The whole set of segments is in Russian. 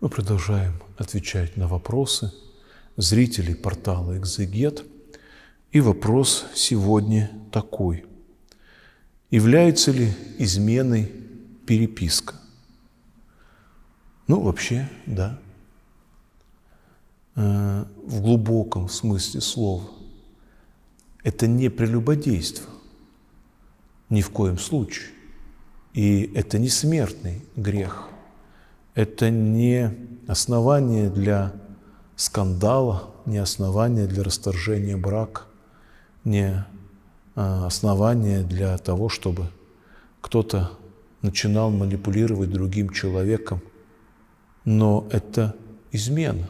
Мы продолжаем отвечать на вопросы зрителей портала «Экзегет». И вопрос сегодня такой. Является ли изменой переписка? Ну, вообще, да. Э, в глубоком смысле слова. Это не прелюбодейство. Ни в коем случае. И это не смертный грех – это не основание для скандала, не основание для расторжения брака, не а, основание для того, чтобы кто-то начинал манипулировать другим человеком. Но это измена.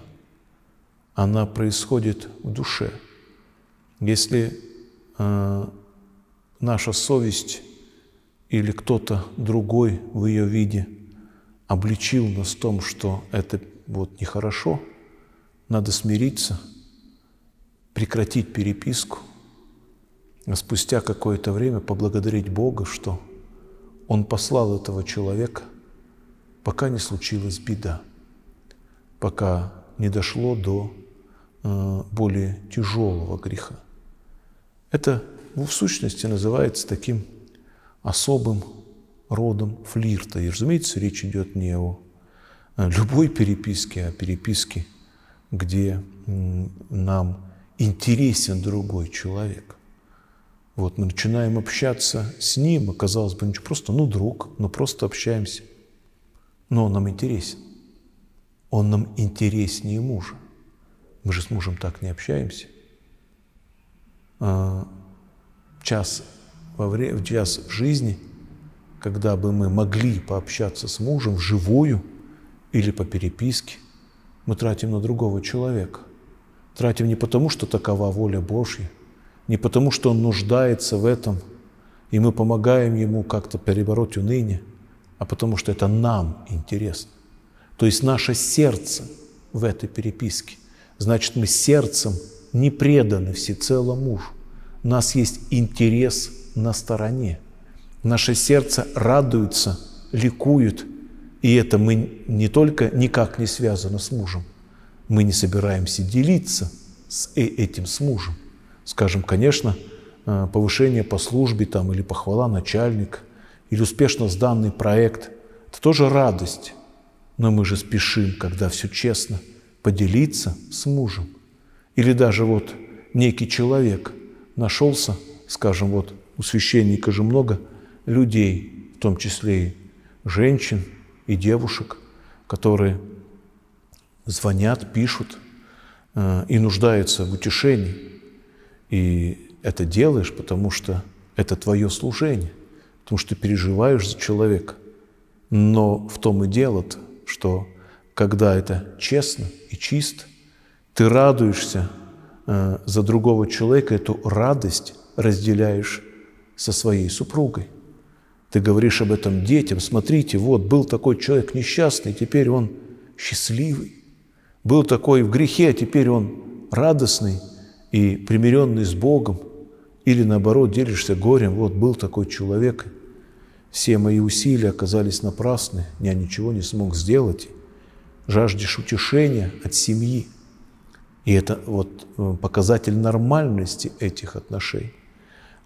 Она происходит в душе. Если э, наша совесть или кто-то другой в ее виде – обличил нас в том, что это вот нехорошо, надо смириться, прекратить переписку, а спустя какое-то время поблагодарить Бога, что Он послал этого человека, пока не случилась беда, пока не дошло до э, более тяжелого греха. Это ну, в сущности называется таким особым родом флирта. И, разумеется, речь идет не о любой переписке, а переписке, где нам интересен другой человек. Вот мы начинаем общаться с ним, и, казалось бы, ну, ничего, просто, ну, друг, но ну, просто общаемся. Но он нам интересен. Он нам интереснее мужа. Мы же с мужем так не общаемся. А, час во время, час в жизни – когда бы мы могли пообщаться с мужем вживую или по переписке, мы тратим на другого человека. Тратим не потому, что такова воля Божья, не потому, что он нуждается в этом, и мы помогаем ему как-то перебороть уныние, а потому что это нам интересно. То есть наше сердце в этой переписке. Значит, мы сердцем не преданы всецело мужу. У нас есть интерес на стороне – Наше сердце радуется, ликует. И это мы не только никак не связано с мужем, мы не собираемся делиться с э, этим с мужем. Скажем, конечно, э, повышение по службе там, или похвала начальник, или успешно сданный проект – это тоже радость. Но мы же спешим, когда все честно, поделиться с мужем. Или даже вот некий человек нашелся, скажем, вот у священника же много – людей, в том числе и женщин и девушек, которые звонят, пишут э, и нуждаются в утешении. И это делаешь, потому что это твое служение, потому что ты переживаешь за человека. Но в том и дело, -то, что когда это честно и чисто, ты радуешься э, за другого человека, эту радость разделяешь со своей супругой. Ты говоришь об этом детям, смотрите, вот был такой человек несчастный, теперь он счастливый. Был такой в грехе, а теперь он радостный и примиренный с Богом. Или наоборот, делишься горем, вот был такой человек, все мои усилия оказались напрасны, я ничего не смог сделать. Жаждешь утешения от семьи. И это вот э, показатель нормальности этих отношений.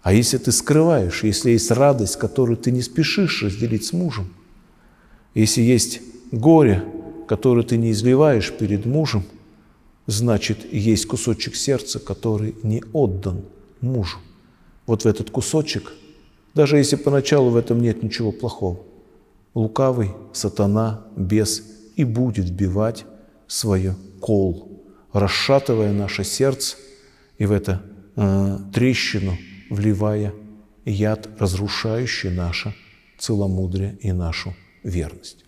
А если ты скрываешь, если есть радость, которую ты не спешишь разделить с мужем, если есть горе, которое ты не изливаешь перед мужем, значит, есть кусочек сердца, который не отдан мужу. Вот в этот кусочек, даже если поначалу в этом нет ничего плохого, лукавый, сатана, бес и будет бивать свое кол, расшатывая наше сердце и в эту э, трещину – вливая яд, разрушающий наше целомудрие и нашу верность.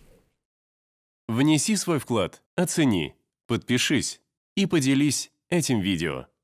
Внеси свой вклад, оцени, подпишись и поделись этим видео.